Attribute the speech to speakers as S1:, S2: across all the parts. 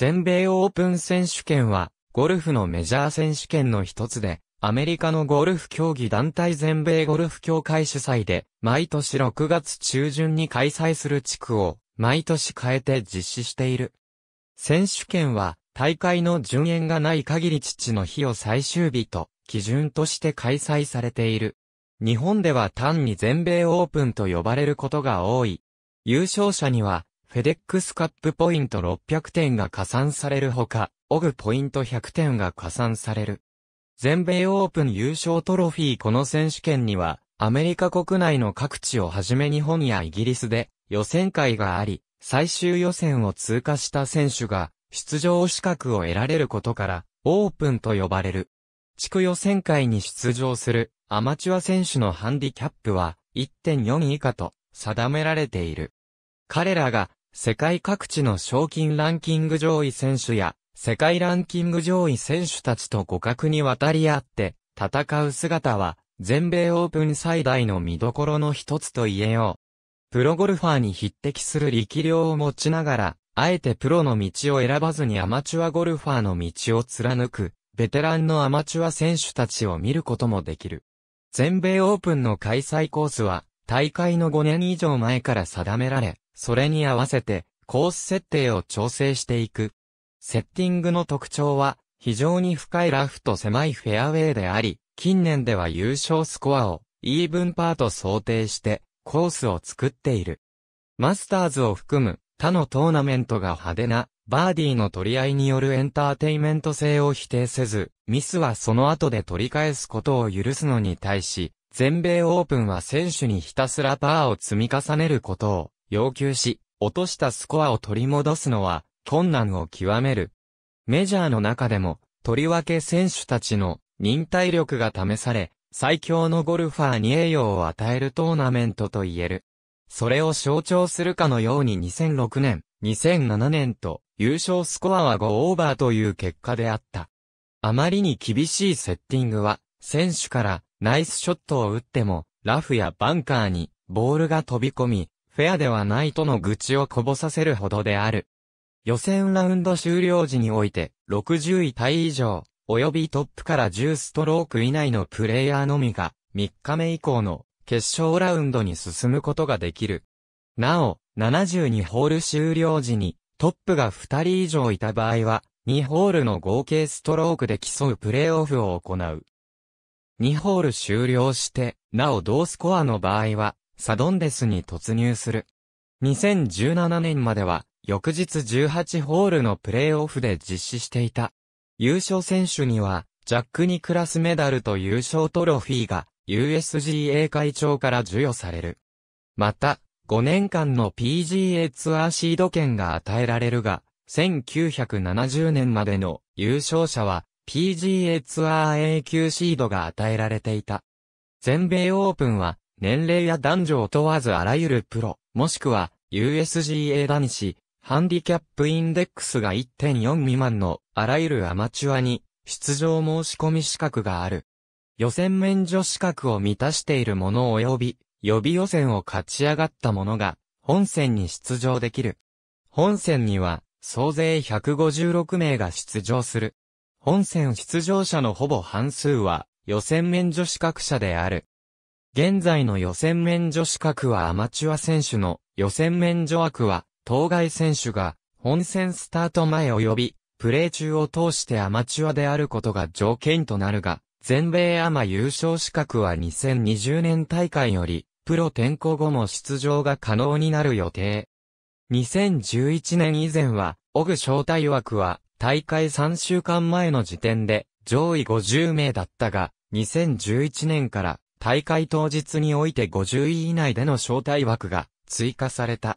S1: 全米オープン選手権は、ゴルフのメジャー選手権の一つで、アメリカのゴルフ競技団体全米ゴルフ協会主催で、毎年6月中旬に開催する地区を、毎年変えて実施している。選手権は、大会の順延がない限り父の日を最終日と、基準として開催されている。日本では単に全米オープンと呼ばれることが多い。優勝者には、フェデックスカップポイント600点が加算されるほか、オグポイント100点が加算される。全米オープン優勝トロフィーこの選手権には、アメリカ国内の各地をはじめ日本やイギリスで予選会があり、最終予選を通過した選手が出場資格を得られることから、オープンと呼ばれる。地区予選会に出場するアマチュア選手のハンディキャップは1.4以下と定められている。彼らが世界各地の賞金ランキング上位選手や、世界ランキング上位選手たちと互角に渡り合って、戦う姿は、全米オープン最大の見どころの一つと言えよう。プロゴルファーに匹敵する力量を持ちながら、あえてプロの道を選ばずにアマチュアゴルファーの道を貫く、ベテランのアマチュア選手たちを見ることもできる。全米オープンの開催コースは、大会の5年以上前から定められ、それに合わせてコース設定を調整していく。セッティングの特徴は、非常に深いラフと狭いフェアウェイであり、近年では優勝スコアをイーブンパーと想定してコースを作っている。マスターズを含む他のトーナメントが派手なバーディーの取り合いによるエンターテイメント性を否定せず、ミスはその後で取り返すことを許すのに対し、全米オープンは選手にひたすらパーを積み重ねることを要求し、落としたスコアを取り戻すのは困難を極める。メジャーの中でも、とりわけ選手たちの忍耐力が試され、最強のゴルファーに栄誉を与えるトーナメントと言える。それを象徴するかのように2006年、2007年と優勝スコアは5オーバーという結果であった。あまりに厳しいセッティングは、選手からナイスショットを打っても、ラフやバンカーにボールが飛び込み、フェアではないとの愚痴をこぼさせるほどである。予選ラウンド終了時において、60位タイ以上、及びトップから10ストローク以内のプレイヤーのみが、3日目以降の決勝ラウンドに進むことができる。なお、72ホール終了時に、トップが2人以上いた場合は、2ホールの合計ストロークで競うプレーオフを行う。2ホール終了して、なお同スコアの場合は、サドンデスに突入する。2017年までは、翌日18ホールのプレーオフで実施していた。優勝選手には、ジャック・ニクラスメダルと優勝トロフィーが、USGA 会長から授与される。また、5年間の PGA ツアーシード権が与えられるが、1970年までの優勝者は PGA ツアー A 級シードが与えられていた。全米オープンは年齢や男女を問わずあらゆるプロ、もしくは USGA 男子、ハンディキャップインデックスが1.4未満のあらゆるアマチュアに出場申し込み資格がある。予選免除資格を満たしている者及び予備予選を勝ち上がった者が本戦に出場できる。本戦には総勢156名が出場する。本戦出場者のほぼ半数は予選免除資格者である。現在の予選免除資格はアマチュア選手の予選免除枠は、当該選手が本戦スタート前及びプレー中を通してアマチュアであることが条件となるが、全米アマ優勝資格は2020年大会より、プロ転向後も出場が可能になる予定。2011年以前は、オグ招待枠は、大会3週間前の時点で、上位50名だったが、2011年から、大会当日において50位以内での招待枠が追加された。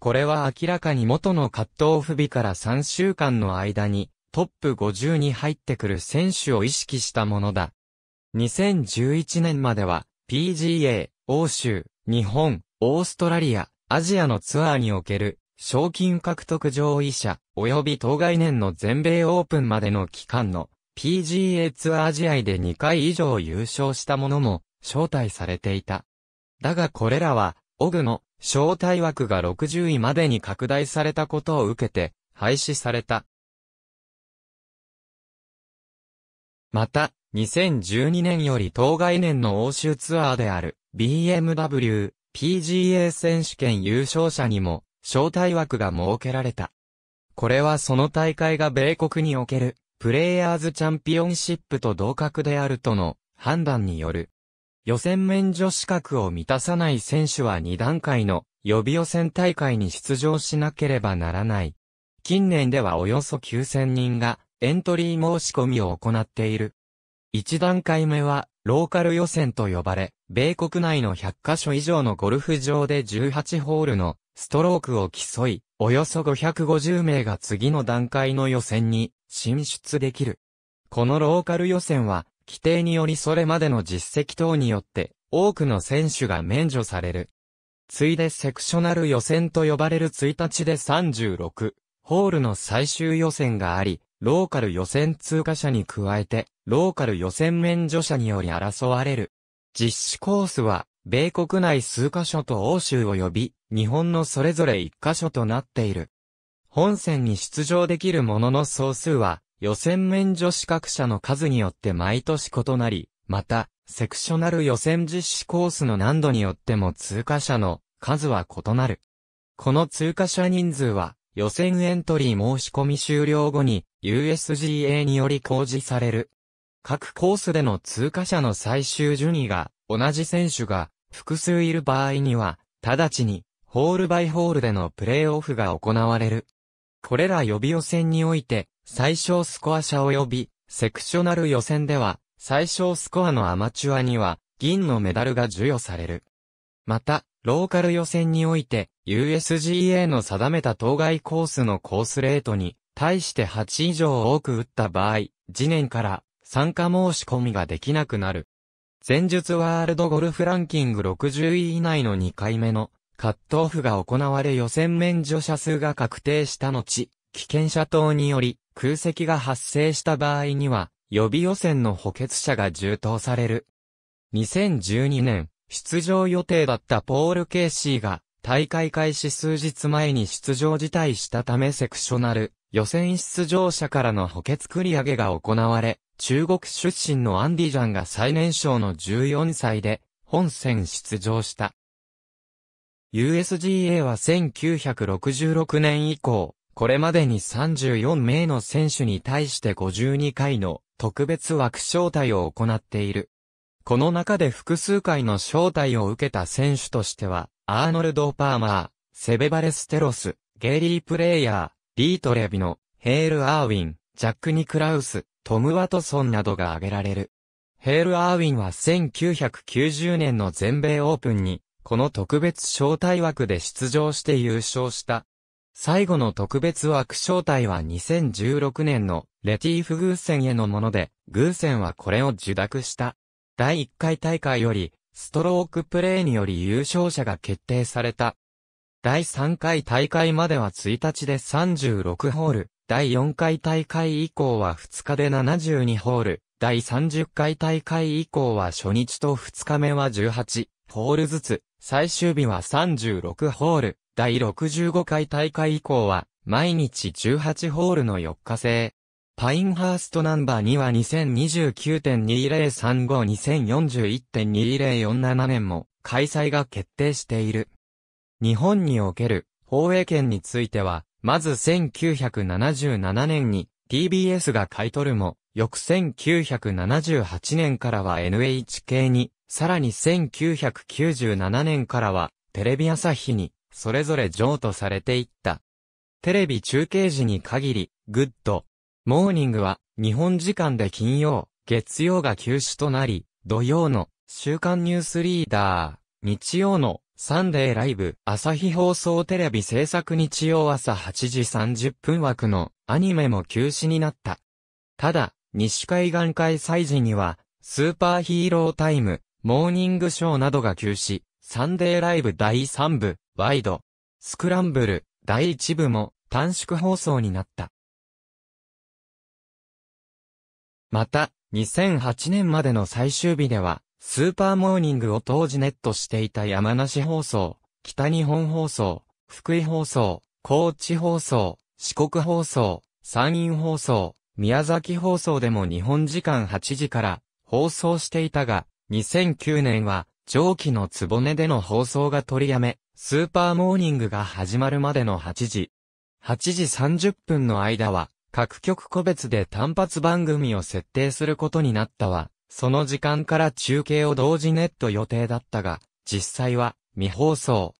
S1: これは明らかに元のカットオフ日から3週間の間にトップ50に入ってくる選手を意識したものだ。2011年までは PGA、欧州、日本、オーストラリア、アジアのツアーにおける賞金獲得上位者及び当該年の全米オープンまでの期間の PGA ツアー試合で2回以上優勝したものも招待されていた。だがこれらは、オグの招待枠が60位までに拡大されたことを受けて、廃止された。また、2012年より当該年の欧州ツアーである BMW PGA 選手権優勝者にも招待枠が設けられた。これはその大会が米国におけるプレイヤーズチャンピオンシップと同格であるとの判断による予選免除資格を満たさない選手は2段階の予備予選大会に出場しなければならない。近年ではおよそ9000人がエントリー申し込みを行っている。1段階目はローカル予選と呼ばれ、米国内の100カ所以上のゴルフ場で18ホールのストロークを競い、およそ550名が次の段階の予選に進出できる。このローカル予選は規定によりそれまでの実績等によって、多くの選手が免除される。ついでセクショナル予選と呼ばれる1日で36、ホールの最終予選があり、ローカル予選通過者に加えて、ローカル予選免除者により争われる。実施コースは、米国内数カ所と欧州及び、日本のそれぞれ1カ所となっている。本戦に出場できるものの総数は、予選免除資格者の数によって毎年異なり、また、セクショナル予選実施コースの難度によっても通過者の数は異なる。この通過者人数は、予選エントリー申し込み終了後に、USGA により公示される。各コースでの通過者の最終順位が、同じ選手が複数いる場合には、直ちに、ホールバイホールでのプレーオフが行われる。これら予備予選において、最小スコア者及び、セクショナル予選では、最小スコアのアマチュアには、銀のメダルが授与される。また、ローカル予選において、USGA の定めた当該コースのコースレートに、対して8以上多く打った場合、次年から参加申し込みができなくなる。前述ワールドゴルフランキング60位以内の2回目のカットオフが行われ予選免除者数が確定した後、危険者等により空席が発生した場合には、予備予選の補欠者が充当される。2012年、出場予定だったポール・ケーシーが、大会開始数日前に出場辞退したためセクショナル、予選出場者からの補欠繰り上げが行われ、中国出身のアンディジャンが最年少の14歳で、本戦出場した。USGA は1966年以降、これまでに34名の選手に対して52回の特別枠招待を行っている。この中で複数回の招待を受けた選手としては、アーノルド・パーマー、セベバレス・テロス、ゲイリー・プレイヤー、リート・レビノ、ヘール・アーウィン、ジャック・ニクラウス、トム・ワトソンなどが挙げられる。ヘール・アーウィンは1990年の全米オープンに、この特別招待枠で出場して優勝した。最後の特別枠招待は2016年のレティーフ偶ンへのもので、偶ンはこれを受諾した。第1回大会より、ストロークプレーにより優勝者が決定された。第3回大会までは1日で36ホール、第4回大会以降は2日で72ホール、第30回大会以降は初日と2日目は18ホールずつ、最終日は36ホール、第65回大会以降は、毎日18ホールの4日制。パインハーストナンバーには2029.2035-2041.2047年も開催が決定している。日本における放映権については、まず1977年に TBS が買い取るも、翌1978年からは NHK に、さらに1997年からはテレビ朝日にそれぞれ譲渡されていった。テレビ中継時に限り、グッド、モーニングは、日本時間で金曜、月曜が休止となり、土曜の、週刊ニュースリーダー、日曜の、サンデーライブ、朝日放送テレビ制作日曜朝8時30分枠の、アニメも休止になった。ただ、西海岸開催時には、スーパーヒーロータイム、モーニングショーなどが休止。サンデーライブ第3部、ワイド、スクランブル、第1部も短縮放送になった。また、2008年までの最終日では、スーパーモーニングを当時ネットしていた山梨放送、北日本放送、福井放送、高知放送、四国放送、山陰放送、宮崎放送でも日本時間8時から放送していたが、2009年は上記のねでの放送が取りやめ、スーパーモーニングが始まるまでの8時。8時30分の間は、各局個別で単発番組を設定することになったわ。その時間から中継を同時ネット予定だったが、実際は未放送。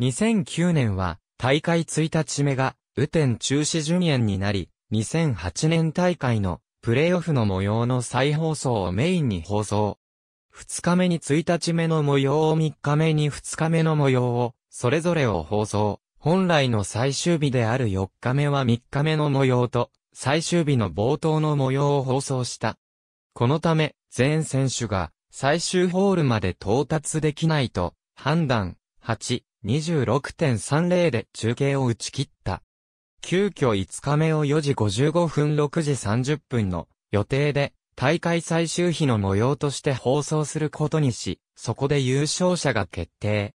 S1: 2009年は大会1日目が雨天中止順延になり、2008年大会のプレイオフの模様の再放送をメインに放送。2日目に1日目の模様を3日目に2日目の模様を、それぞれを放送。本来の最終日である4日目は3日目の模様と、最終日の冒頭の模様を放送した。このため、全選手が最終ホールまで到達できないと、判断8、26.30で中継を打ち切った。急遽5日目を4時55分6時30分の予定で大会最終日の模様として放送することにし、そこで優勝者が決定。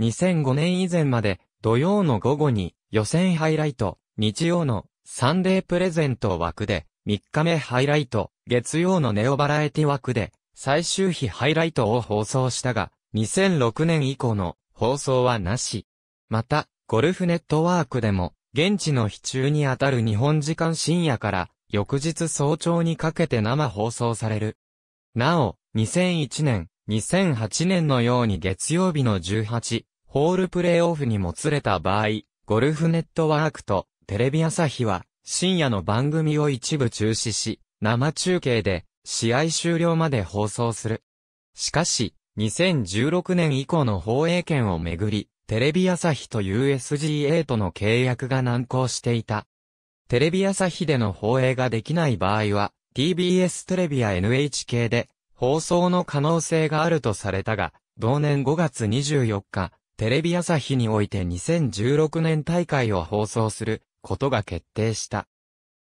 S1: 2005年以前まで土曜の午後に予選ハイライト、日曜のサンデープレゼント枠で、3日目ハイライト、月曜のネオバラエティ枠で、最終日ハイライトを放送したが、2006年以降の放送はなし。また、ゴルフネットワークでも、現地の日中にあたる日本時間深夜から、翌日早朝にかけて生放送される。なお、2001年、2008年のように月曜日の18、ホールプレイオフにもつれた場合、ゴルフネットワークとテレビ朝日は深夜の番組を一部中止し、生中継で試合終了まで放送する。しかし、2016年以降の放映権をめぐり、テレビ朝日と USGA との契約が難航していた。テレビ朝日での放映ができない場合は、TBS テレビや NHK で放送の可能性があるとされたが、同年5月24日、テレビ朝日において2016年大会を放送することが決定した。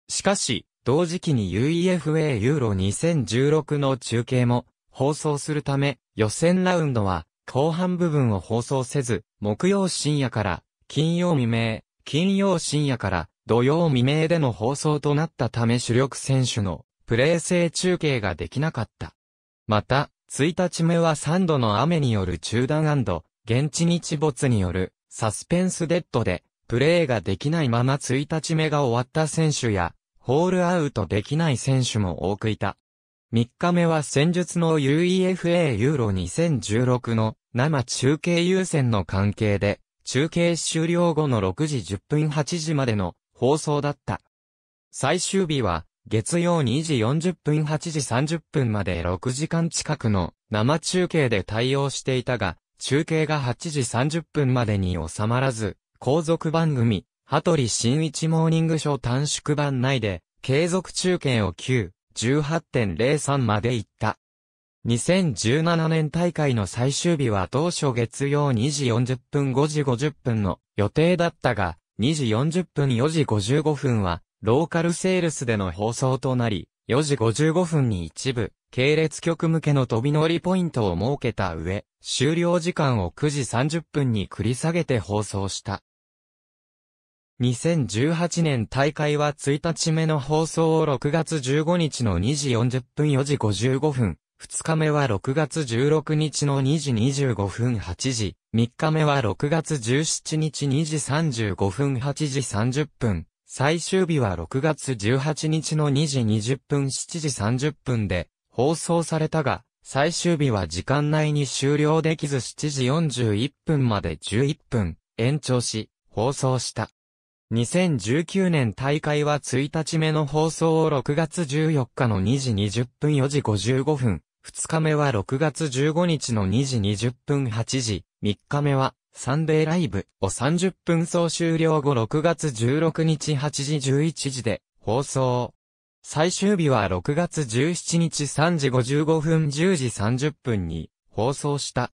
S1: しかし、同時期に UEFA ユーロ2016の中継も放送するため、予選ラウンドは後半部分を放送せず、木曜深夜から金曜未明、金曜深夜から土曜未明での放送となったため主力選手のプレー制中継ができなかった。また、1日目は3度の雨による中断現地日没によるサスペンスデッドでプレーができないまま1日目が終わった選手やホールアウトできない選手も多くいた。3日目は戦術の UEFA ユーロ2016の生中継優先の関係で中継終了後の6時10分8時までの放送だった。最終日は、月曜2時40分8時30分まで6時間近くの生中継で対応していたが、中継が8時30分までに収まらず、後続番組、羽鳥新一モーニングショー短縮版内で、継続中継を9、18.03まで行った。2017年大会の最終日は当初月曜2時40分5時50分の予定だったが、2時40分4時55分は、ローカルセールスでの放送となり、4時55分に一部、系列局向けの飛び乗りポイントを設けた上、終了時間を9時30分に繰り下げて放送した。2018年大会は1日目の放送を6月15日の2時40分4時55分、2日目は6月16日の2時25分8時、3日目は6月17日2時35分8時30分、最終日は6月18日の2時20分7時30分で放送されたが、最終日は時間内に終了できず7時41分まで11分延長し放送した。2019年大会は1日目の放送を6月14日の2時20分4時55分、二日目は6月15日の2時20分8時、三日目はサンデーライブを30分総終了後6月16日8時11時で放送。最終日は6月17日3時55分10時30分に放送した。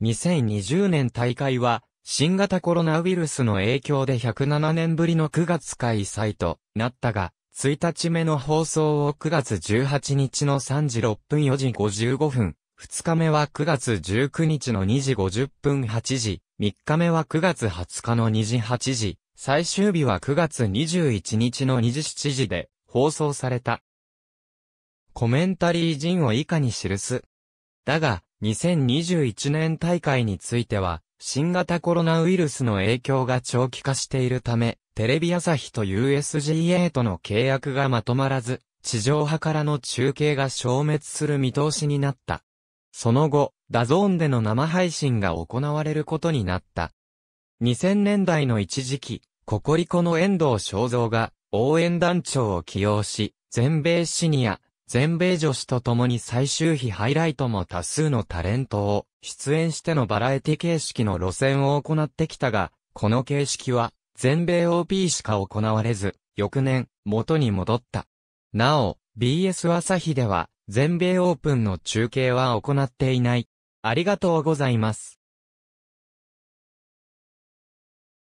S1: 2020年大会は新型コロナウイルスの影響で107年ぶりの9月開催となったが、1日目の放送を9月18日の3時6分4時55分、2日目は9月19日の2時50分8時、3日目は9月20日の2時8時、最終日は9月21日の2時7時で放送された。コメンタリー陣を以下に記す。だが、2021年大会については、新型コロナウイルスの影響が長期化しているため、テレビ朝日と USGA との契約がまとまらず、地上波からの中継が消滅する見通しになった。その後、ダゾーンでの生配信が行われることになった。2000年代の一時期、ココリコの遠藤正蔵が応援団長を起用し、全米シニア、全米女子と共に最終日ハイライトも多数のタレントを出演してのバラエティ形式の路線を行ってきたが、この形式は全米 OP しか行われず、翌年、元に戻った。なお、BS 朝日では、全米オープンの中継は行っていない。ありがとうございます。